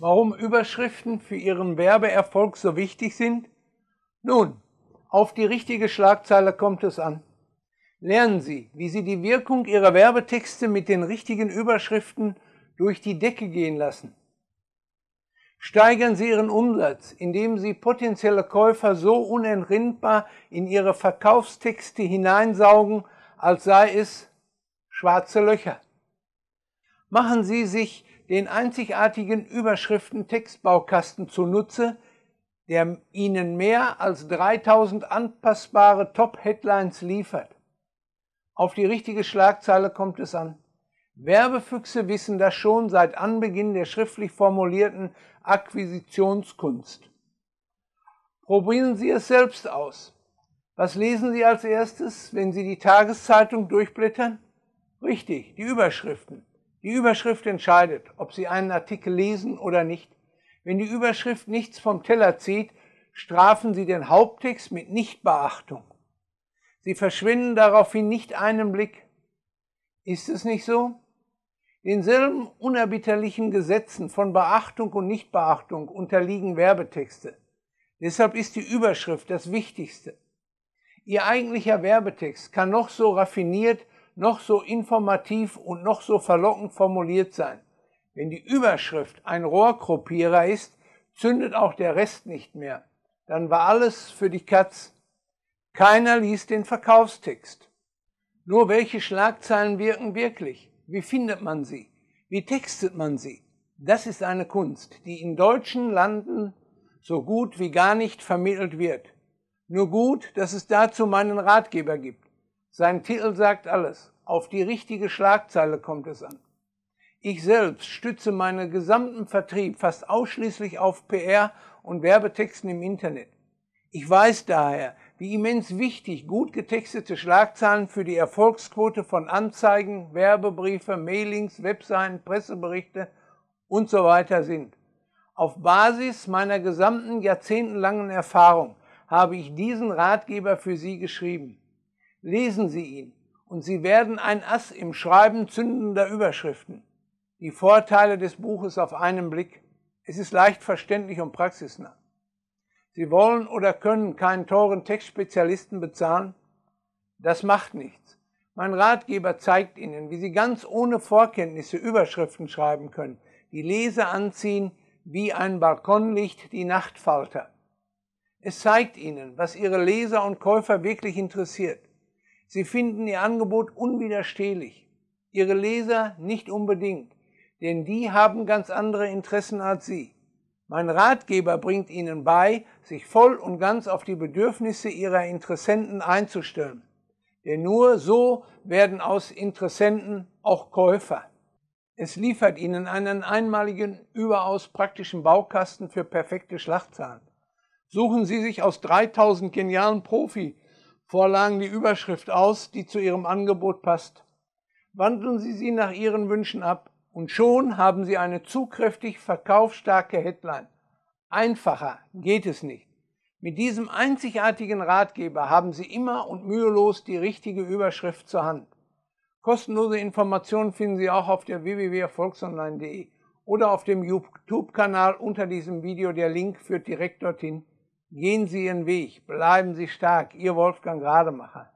Warum Überschriften für Ihren Werbeerfolg so wichtig sind? Nun, auf die richtige Schlagzeile kommt es an. Lernen Sie, wie Sie die Wirkung Ihrer Werbetexte mit den richtigen Überschriften durch die Decke gehen lassen. Steigern Sie Ihren Umsatz, indem Sie potenzielle Käufer so unentrinnbar in Ihre Verkaufstexte hineinsaugen, als sei es schwarze Löcher. Machen Sie sich den einzigartigen Überschriften-Textbaukasten zunutze, der Ihnen mehr als 3000 anpassbare Top-Headlines liefert. Auf die richtige Schlagzeile kommt es an. Werbefüchse wissen das schon seit Anbeginn der schriftlich formulierten Akquisitionskunst. Probieren Sie es selbst aus. Was lesen Sie als erstes, wenn Sie die Tageszeitung durchblättern? Richtig, die Überschriften. Die Überschrift entscheidet, ob Sie einen Artikel lesen oder nicht. Wenn die Überschrift nichts vom Teller zieht, strafen Sie den Haupttext mit Nichtbeachtung. Sie verschwinden daraufhin nicht einen Blick. Ist es nicht so? Denselben unerbitterlichen Gesetzen von Beachtung und Nichtbeachtung unterliegen Werbetexte. Deshalb ist die Überschrift das Wichtigste. Ihr eigentlicher Werbetext kann noch so raffiniert noch so informativ und noch so verlockend formuliert sein. Wenn die Überschrift ein Rohrkruppierer ist, zündet auch der Rest nicht mehr. Dann war alles für die Katz. Keiner liest den Verkaufstext. Nur welche Schlagzeilen wirken wirklich? Wie findet man sie? Wie textet man sie? Das ist eine Kunst, die in deutschen Landen so gut wie gar nicht vermittelt wird. Nur gut, dass es dazu meinen Ratgeber gibt. Sein Titel sagt alles. Auf die richtige Schlagzeile kommt es an. Ich selbst stütze meinen gesamten Vertrieb fast ausschließlich auf PR und Werbetexten im Internet. Ich weiß daher, wie immens wichtig gut getextete Schlagzeilen für die Erfolgsquote von Anzeigen, Werbebriefe, Mailings, Webseiten, Presseberichte und so weiter sind. Auf Basis meiner gesamten jahrzehntelangen Erfahrung habe ich diesen Ratgeber für Sie geschrieben. Lesen Sie ihn und Sie werden ein Ass im Schreiben zündender Überschriften. Die Vorteile des Buches auf einen Blick. Es ist leicht verständlich und praxisnah. Sie wollen oder können keinen teuren Textspezialisten bezahlen? Das macht nichts. Mein Ratgeber zeigt Ihnen, wie Sie ganz ohne Vorkenntnisse Überschriften schreiben können, die Leser anziehen wie ein Balkonlicht die Nachtfalter. Es zeigt Ihnen, was Ihre Leser und Käufer wirklich interessiert. Sie finden ihr Angebot unwiderstehlich, ihre Leser nicht unbedingt, denn die haben ganz andere Interessen als Sie. Mein Ratgeber bringt Ihnen bei, sich voll und ganz auf die Bedürfnisse Ihrer Interessenten einzustellen. Denn nur so werden aus Interessenten auch Käufer. Es liefert Ihnen einen einmaligen, überaus praktischen Baukasten für perfekte Schlachtzahlen. Suchen Sie sich aus 3000 genialen Profi Vorlagen die Überschrift aus, die zu Ihrem Angebot passt. Wandeln Sie sie nach Ihren Wünschen ab und schon haben Sie eine zukräftig verkaufsstarke Headline. Einfacher geht es nicht. Mit diesem einzigartigen Ratgeber haben Sie immer und mühelos die richtige Überschrift zur Hand. Kostenlose Informationen finden Sie auch auf der www.erfolgsonline.de oder auf dem YouTube-Kanal unter diesem Video. Der Link führt direkt dorthin. Gehen Sie Ihren Weg, bleiben Sie stark, Ihr Wolfgang Rademacher.